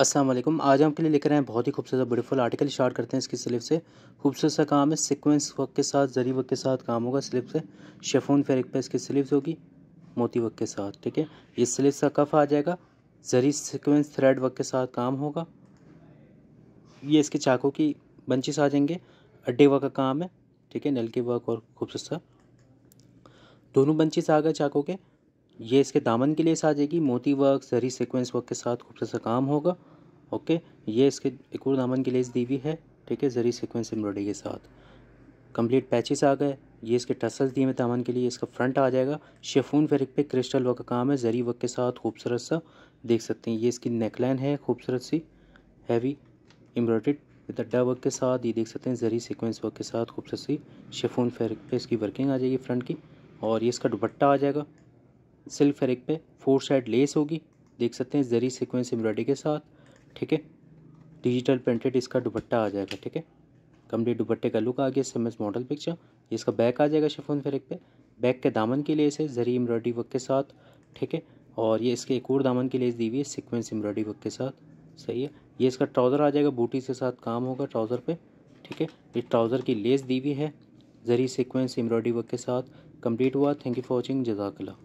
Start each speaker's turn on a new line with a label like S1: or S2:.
S1: अस्सलाम वालेकुम आज हम के लिए लेकर आए हैं बहुत ही खूबसूरत ब्यूटीफुल आर्टिकल स्टार्ट करते हैं इसकी स्लिप से खूबसूरत सा काम है सीक्वेंस वर्क के साथ जरी वर्क के साथ काम होगा स्लिप से शेफोन फेरिक पे इसकी स्लिप्स होगी मोती वर्क के साथ ठीक है ये स्लिप का कफ आ जाएगा जरी सीक्वेंस थ्रेड वर्क के साथ काम होगा ये इसके चाकू की बंचिस आ जाएंगे अड्डे वर्क का काम है ठीक है नल के वर्क और खूबसूरत सा दोनों बंचिस आ गए चाकू के ये इसके दामन के लिए साजेगी मोती वर्क जरी सिक्वेंस वर्क के साथ खूबसूरत सा काम होगा ओके ये इसके एक और दामन की लेस दी हुई है ठीक है जरी सिक्वेंस एम्ब्रॉयडरी के साथ कंप्लीट पैचेस आ गए ये इसके टसल्स दिए हुए दामन के लिए इसका फ्रंट आ जाएगा शेफून फेरिक पे क्रिस्टल वर्क का काम है जरी वर्क के साथ खूबसूरत सा देख सकते हैं ये इसकी नेकलाइन है खूबसूरत सी हैवी एम्ब्रॉयड दड्डा वर्क के साथ ये देख सकते हैं जरी सीक्वेंस वर्क के साथ खूबसूरत सी शेफून फेरिक पे इसकी वर्किंग आ जाएगी फ्रंट की और ये इसका दुपट्टा आ जाएगा सिल्क फेरिक पे फोर साइड लेस होगी देख सकते हैं जरी सीक्वेंस एम्ब्रॉयडरी के साथ ठीक है डिजिटल प्रिंटेड इसका दुपट्टा आ जाएगा ठीक है कमरे दुपट्टे का लुक आ गया सेम मॉडल पिक्चर इसका बैक आ जाएगा शिफोन फेरिक पे बैक के दामन की लेस है जरी एम्ब्रॉयडरी वर्क के साथ ठीक है और ये इसके एक और दामन की लेस दी हुई है सिक्वेंस एम्ब्रॉयडरी वर्क के साथ सही है ये इसका ट्राउज़र आ जाएगा बूटीज के साथ काम होगा ट्राउज़र पे ठीक है ये ट्राउज़र की लेस दी हुई है जरी सिक्वेंस एम्ब्रॉयडरी वर्क के साथ कंप्लीट हुआ थैंक यू फॉर वॉचिंग जजाकला